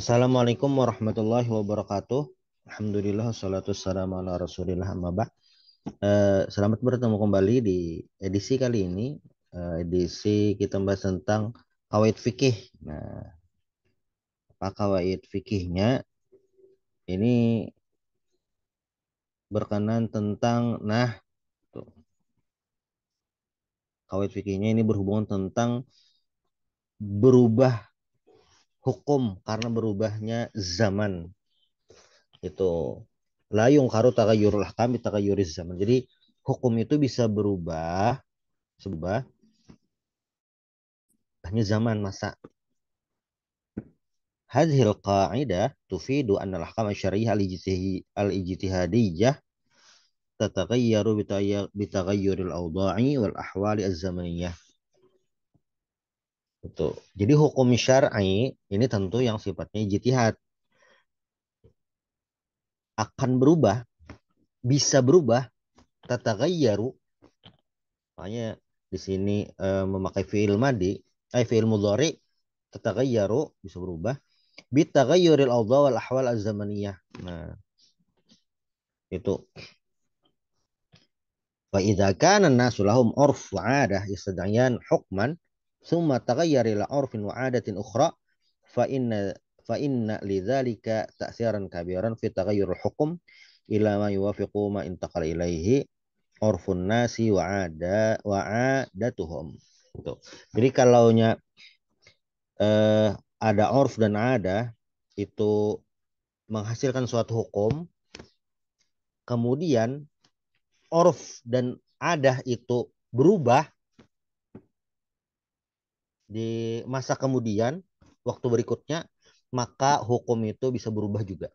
Assalamualaikum warahmatullahi wabarakatuh. Alhamdulillah wassalatu wassalamu ala Rasulillah amma ba'd. Eh, selamat bertemu kembali di edisi kali ini, eh, edisi kita membahas tentang kawaid fikih. Nah, apa kawaid fikihnya? Ini berkenan tentang nah tuh. Kawaid fikihnya ini berhubungan tentang berubah hukum karena berubahnya zaman. Itu layung karu tagayurul kami takayuris zaman. Jadi hukum itu bisa berubah sebab hanya zaman masa. Hadhil qa'idah tufidu anna al-ahkam syariah al-ijtihadiyah tatagayyaru bitaghayyuril awda'i wal ahwali az-zamaniyah. Betul. Gitu. Jadi hukum syar'i ini tentu yang sifatnya ijtihad akan berubah, bisa berubah, tata tatagayyaru. Makanya di sini e, memakai fiil madi, eh fiil mudhari tatagayyaru bisa berubah bitaghayyuril awdha wal ahwal az-zamaniyah. Nah. Itu Wa idza kana nasulahum 'urf wa 'adah hukman ثم تغير إلى عرف وعادة أخرى فإن فإن لذلك تاثيرا كبيرا في تغير الحكم إلى ما يوافق ما انتقل اليه عرف الناس وعاد وعادتهم Jadi kalau nya eh, ada orf dan ada itu menghasilkan suatu hukum, kemudian orf dan ada itu berubah di masa kemudian waktu berikutnya maka hukum itu bisa berubah juga